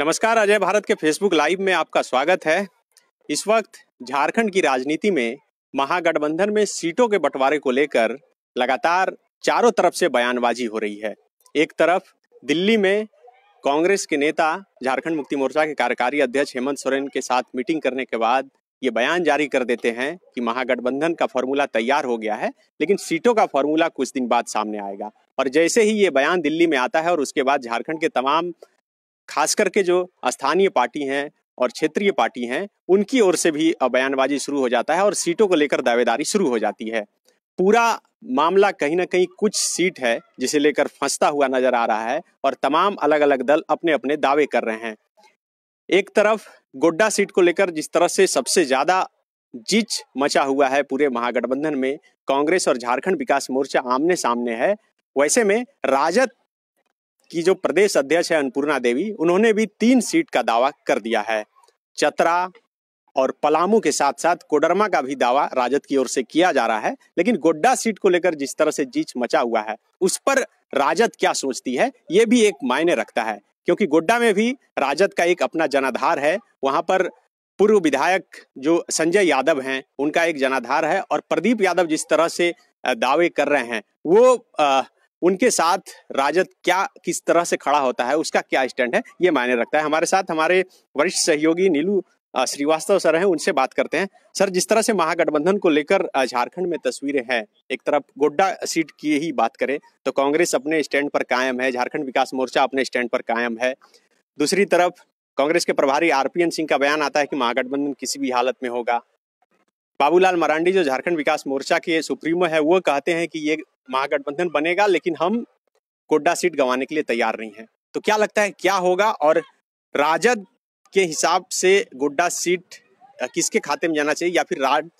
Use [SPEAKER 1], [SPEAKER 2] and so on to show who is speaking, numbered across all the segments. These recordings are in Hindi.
[SPEAKER 1] नमस्कार अजय भारत के फेसबुक लाइव में आपका स्वागत है इस वक्त झारखंड की राजनीति में महागठबंधन में सीटों के बंटवारे को लेकर लगातार चारों तरफ से बयानबाजी हो रही है एक तरफ दिल्ली में कांग्रेस के नेता झारखंड मुक्ति मोर्चा के कार्यकारी अध्यक्ष हेमंत सोरेन के साथ मीटिंग करने के बाद ये बयान जारी कर देते हैं कि महागठबंधन का फॉर्मूला तैयार हो गया है लेकिन सीटों का फॉर्मूला कुछ दिन बाद सामने आएगा और जैसे ही ये बयान दिल्ली में आता है और उसके बाद झारखंड के तमाम खास करके जो स्थानीय पार्टी हैं और क्षेत्रीय पार्टी हैं उनकी ओर से भी बयानबाजी शुरू हो जाता है और सीटों को लेकर दावेदारी शुरू हो जाती है पूरा मामला कहीं ना कहीं कुछ सीट है जिसे लेकर फंसता हुआ नजर आ रहा है और तमाम अलग अलग दल अपने अपने दावे कर रहे हैं एक तरफ गोड्डा सीट को लेकर जिस तरह से सबसे ज्यादा जीच मचा हुआ है पूरे महागठबंधन में कांग्रेस और झारखंड विकास मोर्चा आमने सामने है वैसे में राजद की जो प्रदेश अध्यक्ष है अन्नपूर्णा देवी उन्होंने भी तीन सीट का दावा कर दिया है चतरा और पलामू के साथ साथ कोडरमा का भी दावा राजद की ओर से किया जा रहा है लेकिन गोड्डा सीट को लेकर जिस तरह से जीच मचा हुआ है उस पर राजद क्या सोचती है ये भी एक मायने रखता है क्योंकि गोड्डा में भी राजद का एक अपना जनाधार है वहां पर पूर्व विधायक जो संजय यादव हैं उनका एक जनाधार है और प्रदीप यादव जिस तरह से दावे कर रहे हैं वो उनके साथ राजद क्या किस तरह से खड़ा होता है उसका क्या स्टैंड है ये मायने रखता है हमारे साथ हमारे वरिष्ठ सहयोगी नीलू श्रीवास्तव सर हैं उनसे बात करते हैं सर जिस तरह से महागठबंधन को लेकर झारखंड में तस्वीरें हैं एक तरफ गोड्डा सीट की ही बात करें तो कांग्रेस अपने स्टैंड पर कायम है झारखंड विकास मोर्चा अपने स्टैंड पर कायम है दूसरी तरफ कांग्रेस के प्रभारी आरपीएन सिंह का बयान आता है कि महागठबंधन किसी भी हालत में होगा बाबूलाल मरांडी जो झारखंड विकास मोर्चा के सुप्रीमो है वो कहते हैं कि ये महागठबंधन बनेगा लेकिन हम गोड्डा सीट गंवाने के लिए तैयार नहीं है तो क्या लगता है क्या होगा और राजद के हिसाब से गोड्डा सीट किसके खाते में जाना चाहिए या फिर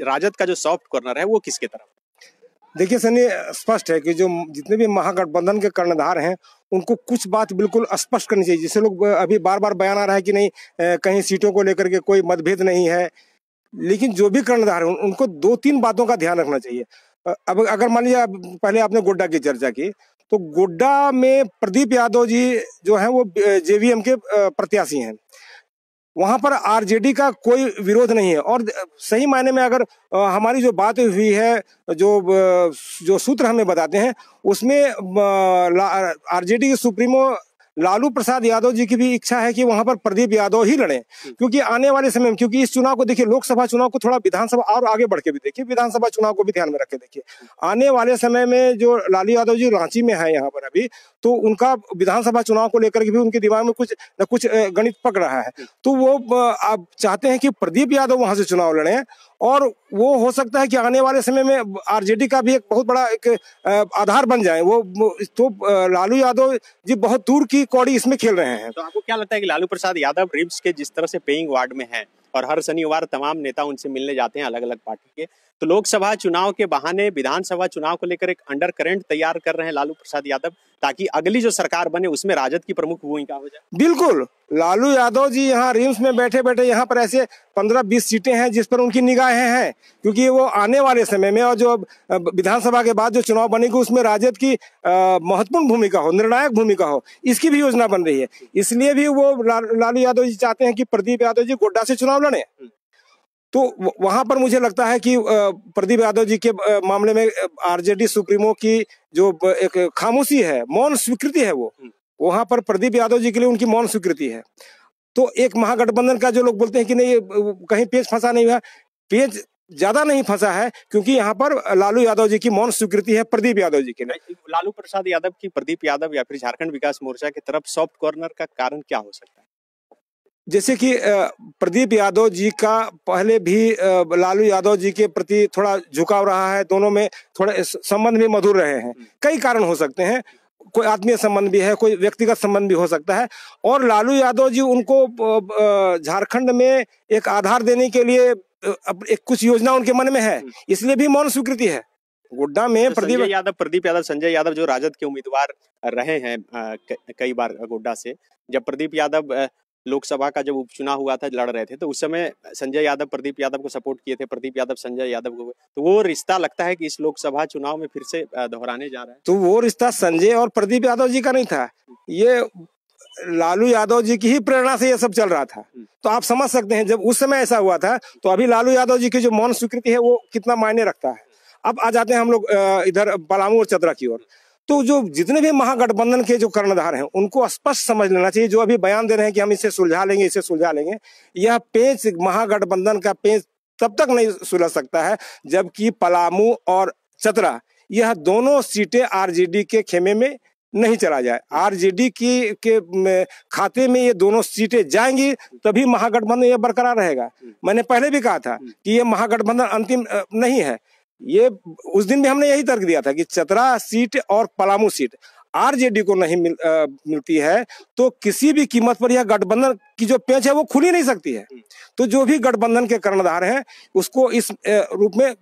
[SPEAKER 1] राजद का जो सॉफ्ट कॉर्नर है वो किसके तरफ
[SPEAKER 2] देखिए सनी स्पष्ट है कि जो जितने भी महागठबंधन के कर्णधार हैं उनको कुछ बात बिल्कुल स्पष्ट करनी चाहिए जिससे लोग अभी बार बार बयान आ रहा है कि नहीं कहीं सीटों को लेकर के कोई मतभेद नहीं है लेकिन जो भी कर्णधार है उनको दो तीन बातों का ध्यान रखना चाहिए अब अगर मान लीजिए पहले आपने गोड्डा की चर्चा की तो गोड्डा में प्रदीप यादव जी जो हैं वो जेवीएम के प्रत्याशी हैं वहां पर आरजेडी का कोई विरोध नहीं है और सही मायने में अगर हमारी जो बात हुई है जो जो सूत्र हमें बताते हैं उसमें आरजेडी के सुप्रीमो लालू प्रसाद यादव जी की भी इच्छा है कि वहां पर प्रदीप यादव ही लड़े क्योंकि आने वाले समय में क्योंकि इस चुनाव को देखिए लोकसभा चुनाव को थोड़ा विधानसभा और आगे बढ़ के भी देखिए विधानसभा चुनाव को भी ध्यान में रख के देखिए आने वाले समय में जो लालू यादव जी रांची में है यहाँ पर अभी तो उनका विधानसभा चुनाव को लेकर भी उनके दिमाग में कुछ न कुछ गणित पक रहा है तो वो आप चाहते हैं कि प्रदीप यादव वहां से चुनाव लड़े और वो हो सकता है कि आने वाले समय में आरजेडी का भी एक बहुत बड़ा एक आधार बन जाए वो तो लालू यादव जी बहुत दूर की कौड़ी इसमें खेल रहे हैं
[SPEAKER 1] तो आपको क्या लगता है कि लालू प्रसाद यादव रिम्स के जिस तरह से पेइंग वार्ड में है और हर शनिवार तमाम नेता उनसे मिलने जाते हैं अलग अलग पार्टी के तो लोकसभा चुनाव के बहाने विधानसभा चुनाव को लेकर एक अंडर करेंट तैयार कर रहे हैं लालू प्रसाद यादव ताकि अगली जो सरकार बने उसमें राजद की प्रमुख भूमिका हो जाए
[SPEAKER 2] बिल्कुल लालू यादव जी यहाँ रिम्स में बैठे बैठे यहाँ पर ऐसे पंद्रह बीस सीटें हैं जिस पर उनकी निगाहें हैं क्योंकि वो आने वाले समय में और जो विधानसभा के बाद जो चुनाव बनेगी उसमें राजद की महत्वपूर्ण भूमिका हो निर्णायक भूमिका हो इसकी भी योजना बन रही है इसलिए भी वो ला, लालू यादव जी चाहते हैं कि प्रदीप यादव जी गोड्डा से चुनाव लड़े तो वहां पर मुझे लगता है कि प्रदीप यादव जी के मामले में आरजेडी सुप्रीमो की जो एक खामोशी है मौन स्वीकृति है वो हम्म। वहां पर प्रदीप यादव जी के लिए उनकी मौन स्वीकृति है तो एक महागठबंधन का जो लोग बोलते हैं कि नहीं कहीं पेज फंसा नहीं हुआ पेज ज्यादा नहीं फंसा है क्योंकि यहाँ पर लालू यादव जी की मौन स्वीकृति है प्रदीप यादव जी के
[SPEAKER 1] लालू प्रसाद यादव की प्रदीप यादव या फिर झारखंड विकास मोर्चा की तरफ सॉफ्ट कॉर्नर का कारण क्या हो सकता है
[SPEAKER 2] जैसे कि प्रदीप यादव जी का पहले भी लालू यादव जी के प्रति थोड़ा झुकाव रहा है दोनों में थोड़े संबंध भी मधुर रहे हैं हम्म। कई कारण हो सकते हैं कोई आत्मीय संबंध भी है कोई व्यक्तिगत संबंध भी हो सकता है और लालू यादव जी उनको झारखंड में एक आधार देने के लिए एक कुछ योजना उनके मन में है हम्म। इसलिए भी मौन स्वीकृति है गोड्डा में तो प्रदीप
[SPEAKER 1] यादव प्रदीप यादव संजय यादव जो राजद के उम्मीदवार रहे हैं कई बार गोड्डा से जब प्रदीप यादव लोकसभा का जब उपचुनाव हुआ था लड़ रहे थे तो उस समय संजय यादव प्रदीप यादव को सपोर्ट किए थे प्रदीप यादव संजय यादव को तो वो रिश्ता लगता है कि इस लोकसभा चुनाव में फिर से दोहराने जा रहा है
[SPEAKER 2] तो वो रिश्ता संजय और प्रदीप यादव जी का नहीं था ये लालू यादव जी की ही प्रेरणा से ये सब चल रहा था हम्म। तो आप समझ सकते हैं जब उस समय ऐसा हुआ था तो अभी लालू यादव जी की जो मौन स्वीकृति है वो कितना मायने रखता है अब आ जाते हैं हम लोग इधर पलामू और चतरा की ओर तो जो जितने भी महागठबंधन के जो कर्णधार हैं उनको स्पष्ट समझ लेना चाहिए जो अभी बयान दे रहे हैं कि हम इसे सुलझा लेंगे इसे सुलझा लेंगे यह पेच महागठबंधन का पेच तब तक नहीं सुलझ सकता है जबकि पलामू और चतरा यह दोनों सीटें आरजेडी के खेमे में नहीं चला जाए आरजेडी की के खाते में ये दोनों सीटें जाएंगी तभी महागठबंधन ये बरकरार रहेगा हम्म। मैंने पहले भी कहा था हम्म। कि ये महागठबंधन अंतिम नहीं है ये उस दिन भी हमने यही तर्क दिया था कि चतरा सीट और पलामू सीट आरजेडी को नहीं मिल, आ, मिलती है तो किसी भी कीमत पर यह गठबंधन की जो पेच है वो खुली नहीं सकती है हम्म। तो जो भी गठबंधन के कर्णधार हैं उसको इस रूप में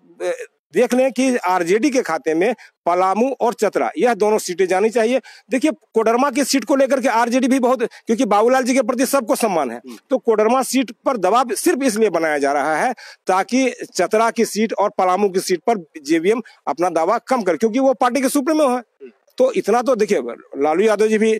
[SPEAKER 2] देख लें कि आरजेडी के खाते में पलामू और चतरा यह दोनों सीटें जानी चाहिए देखिए कोडरमा की सीट को लेकर के आरजेडी भी बहुत क्योंकि बाबूलाल जी के प्रति सबको सम्मान है हम्म। तो कोडरमा सीट पर दबाव सिर्फ इसलिए बनाया जा रहा है ताकि चतरा की सीट और पलामू की सीट पर जेवीएम अपना दावा कम कर क्योंकि वो पार्टी के सुप्रीमो है हम्म। तो इतना तो देखिए लालू यादव जी भी आ,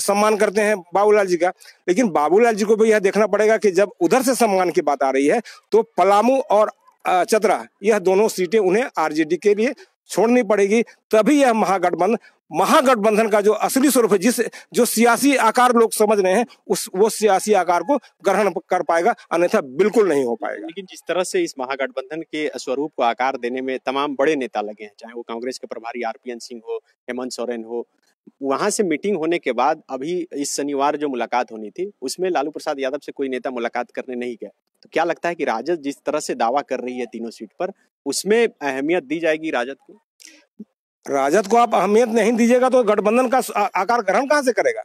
[SPEAKER 2] सम्मान करते हैं बाबूलाल जी का लेकिन बाबूलाल जी को भी यह देखना पड़ेगा कि जब उधर से सम्मान की बात आ रही है तो पलामू और चतरा यह दोनों सीटें उन्हें आरजेडी के लिए छोड़नी पड़ेगी तभी यह महागठबंधन महागठबंधन का जो असली स्वरूप है जिस जो सियासी आकार लोग समझ रहे हैं उस वो सियासी आकार को ग्रहण कर पाएगा अन्यथा बिल्कुल नहीं
[SPEAKER 1] हो पाएगा लेकिन जिस तरह से इस महागठबंधन के स्वरूप को आकार देने में तमाम बड़े नेता लगे हैं चाहे वो कांग्रेस के प्रभारी आरपीएन सिंह हो हेमंत सोरेन हो वहां से मीटिंग होने के बाद अभी इस शनिवार जो मुलाकात होनी थी उसमें लालू प्रसाद यादव से कोई नेता मुलाकात करने नहीं गया तो क्या लगता है कि राजद जिस तरह से दावा कर रही है तीनों सीट पर उसमें अहमियत दी जाएगी राजद को राजद को आप अहमियत नहीं दीजिएगा तो गठबंधन का आकार ग्रहण कहाँ से करेगा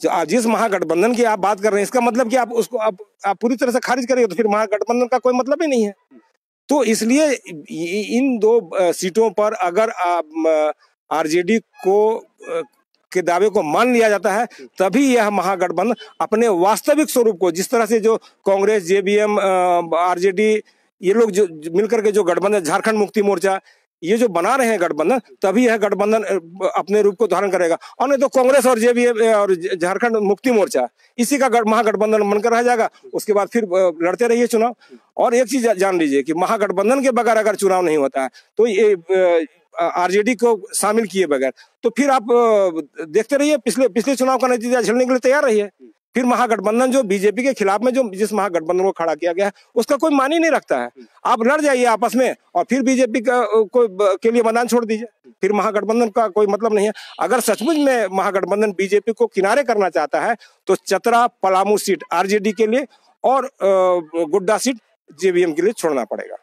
[SPEAKER 2] जो आप जिस महागठबंधन की आप बात कर रहे हैं इसका मतलब कि आप उसको आप, आप पूरी तरह से खारिज करेंगे तो फिर महागठबंधन का कोई मतलब ही नहीं है तो इसलिए इन दो सीटों पर अगर आप, आरजेडी को के दावे को मान लिया जाता है तभी यह महागठबंधन अपने वास्तविक स्वरूप को जिस तरह से जो कांग्रेस जेबीएम आरजेडी ये लोग जो मिलकर के जो गठबंधन झारखंड मुक्ति मोर्चा ये जो बना रहे हैं गठबंधन तभी यह गठबंधन अपने रूप को धारण करेगा और नहीं तो कांग्रेस और जेबीएम और झारखंड मुक्ति मोर्चा इसी का महागठबंधन बनकर रह जाएगा उसके बाद फिर लड़ते रहिए चुनाव और एक चीज जान लीजिए कि महागठबंधन के बगैर अगर चुनाव नहीं होता है तो ये आरजेडी को शामिल किए बगैर तो फिर आप देखते रहिए पिछले पिछले चुनाव का नतीजा झेलने के लिए तैयार रहिए फिर महागठबंधन जो बीजेपी के खिलाफ में जो जिस महागठबंधन को खड़ा किया गया है उसका कोई मान ही नहीं रखता है आप लड़ जाइए आपस में और फिर बीजेपी का को के लिए मैदान छोड़ दीजिए फिर महागठबंधन का कोई मतलब नहीं है अगर सचमुच में महागठबंधन बीजेपी को किनारे करना चाहता है तो चतरा पलामू सीट आरजेडी के लिए और गुड्डा सीट जेवीएम के लिए छोड़ना पड़ेगा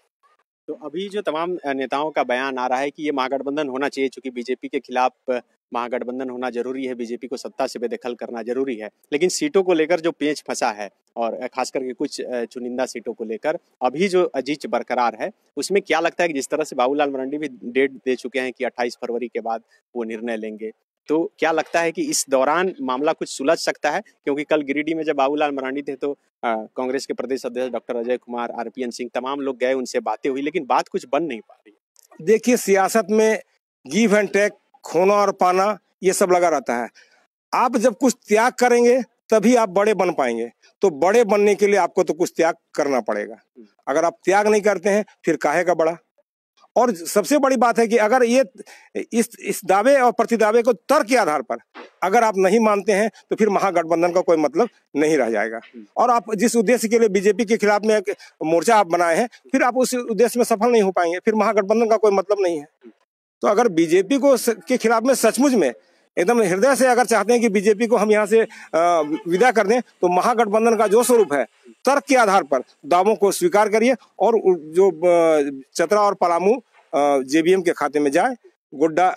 [SPEAKER 1] तो अभी जो तमाम नेताओं का बयान आ रहा है कि ये महागठबंधन होना चाहिए चूंकि बीजेपी के खिलाफ महागठबंधन होना जरूरी है बीजेपी को सत्ता से बेदखल करना जरूरी है लेकिन सीटों को लेकर जो पेच फंसा है और खास करके कुछ चुनिंदा सीटों को लेकर अभी जो अजीत बरकरार है उसमें क्या लगता है कि जिस तरह से बाबूलाल मरंडी भी डेट दे चुके हैं कि 28 फरवरी के बाद वो निर्णय लेंगे तो क्या लगता है कि इस दौरान मामला कुछ सुलझ सकता है क्योंकि कल गिरिडीह में जब बाबूलाल मरांडी थे तो कांग्रेस के प्रदेश अध्यक्ष डॉक्टर अजय कुमार आर सिंह तमाम लोग गए उनसे बातें हुई लेकिन बात कुछ बन नहीं पा
[SPEAKER 2] रही देखिए सियासत में गिव एंड टेक खोना और पाना ये सब लगा रहता है आप जब कुछ त्याग करेंगे तभी आप बड़े बन पाएंगे तो बड़े बनने के लिए आपको तो कुछ त्याग करना पड़ेगा हम्म। अगर आप त्याग नहीं करते हैं फिर काहे का बड़ा और सबसे बड़ी बात है कि अगर ये इस इस दावे और प्रतिदावे को तर्क के आधार पर अगर आप नहीं मानते हैं तो फिर महागठबंधन का कोई मतलब नहीं रह जाएगा और आप जिस उद्देश्य के लिए बीजेपी के खिलाफ में एक मोर्चा आप बनाए हैं फिर आप उस उद्देश्य में सफल नहीं हो पाएंगे फिर महागठबंधन का कोई मतलब नहीं है तो अगर बीजेपी को के खिलाफ में सचमुच में एकदम हृदय से अगर चाहते हैं कि बीजेपी को हम यहाँ से विदा कर दें तो महागठबंधन का जो स्वरूप है तर्क के आधार पर दावों को स्वीकार करिए और जो चतरा और पलामू जेबीएम के खाते में जाए गोड्डा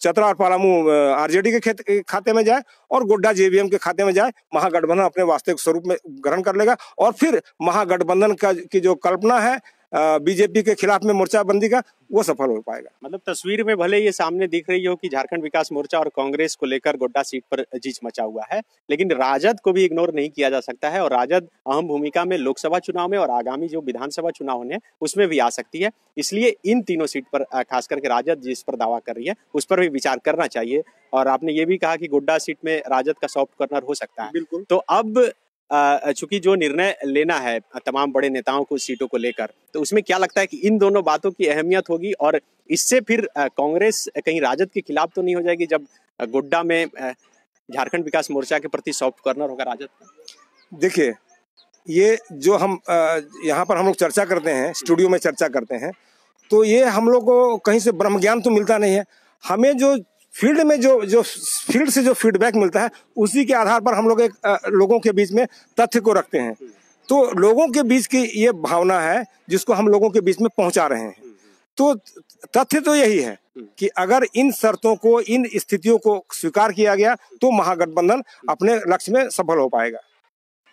[SPEAKER 2] चतरा और पलामू आरजेडी के खाते में जाए और गोड्डा जेबीएम के खाते में जाए महागठबंधन अपने वास्तविक स्वरूप में ग्रहण कर लेगा और फिर महागठबंधन का की जो कल्पना है बीजेपी के खिलाफ में मोर्चा बंदी का वो सफल हो पाएगा
[SPEAKER 1] मतलब तस्वीर में भले ये सामने दिख रही हो कि झारखंड विकास मोर्चा और कांग्रेस को लेकर गोड्डा सीट पर जीच मचा हुआ है लेकिन राजद को भी इग्नोर नहीं किया जा सकता है और राजद अहम भूमिका में लोकसभा चुनाव में और आगामी जो विधानसभा चुनाव होने उसमें भी आ सकती है इसलिए इन तीनों सीट पर खास करके राजद जिस पर दावा कर रही है उस पर भी विचार करना चाहिए और आपने ये भी कहा कि गोड्डा सीट में राजद का सॉफ्ट कॉर्नर हो सकता है बिल्कुल तो अब चूंकि जो निर्णय लेना है तमाम बड़े नेताओं को सीटों को लेकर तो उसमें क्या लगता है कि इन दोनों बातों की अहमियत होगी और इससे फिर कांग्रेस कहीं राजद के खिलाफ तो नहीं हो जाएगी जब गोड्डा में झारखंड विकास मोर्चा के प्रति सॉफ्ट कॉर्नर होगा राजद
[SPEAKER 2] देखिए ये जो हम यहाँ पर हम लोग चर्चा करते हैं स्टूडियो में चर्चा करते हैं तो ये हम लोग को कहीं से ब्रह्म ज्ञान तो मिलता नहीं है हमें जो फील्ड में जो जो फील्ड से जो फीडबैक मिलता है उसी के आधार पर हम लोग एक लोगों के बीच में तथ्य को रखते हैं तो लोगों के बीच की ये भावना है जिसको हम लोगों के बीच में पहुंचा रहे हैं तो तथ्य तो यही है कि अगर इन शर्तों को इन स्थितियों को स्वीकार किया गया तो महागठबंधन अपने लक्ष्य में सफल हो पाएगा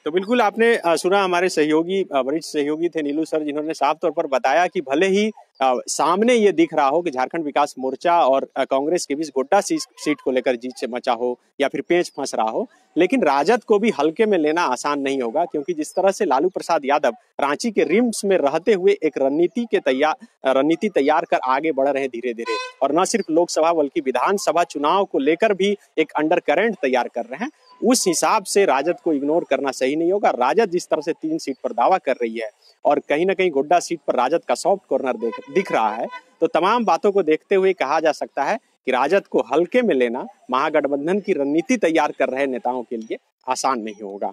[SPEAKER 1] तो बिल्कुल आपने सुना हमारे सहयोगी वरिष्ठ सहयोगी थे नीलू सर जिन्होंने साफ तौर पर बताया कि भले ही सामने ये दिख रहा हो कि झारखंड विकास मोर्चा और कांग्रेस के बीच गोड्डा सीट को लेकर जीत मचा हो या फिर पेंच फंस रहा हो लेकिन राजद को भी हल्के में लेना आसान नहीं होगा क्योंकि जिस तरह से लालू प्रसाद यादव रांची के रिम्स में रहते हुए एक रणनीति के तैयार रणनीति तैयार कर आगे बढ़ रहे धीरे धीरे और न सिर्फ लोकसभा बल्कि विधानसभा चुनाव को लेकर भी एक अंडर करेंट तैयार कर रहे हैं उस हिसाब से राजद को इग्नोर करना सही नहीं होगा राजद जिस तरह से तीन सीट पर दावा कर रही है और कहीं ना कहीं गोड्डा सीट पर राजद का सॉफ्ट कॉर्नर दिख रहा है तो तमाम बातों को देखते हुए कहा जा सकता है कि राजद को हल्के में लेना महागठबंधन की रणनीति तैयार कर रहे नेताओं के लिए आसान नहीं होगा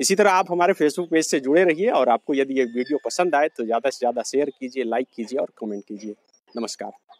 [SPEAKER 1] इसी तरह आप हमारे फेसबुक पेज से जुड़े रहिए और आपको यदि ये वीडियो पसंद आए तो ज़्यादा से ज़्यादा शेयर कीजिए लाइक कीजिए और कमेंट कीजिए नमस्कार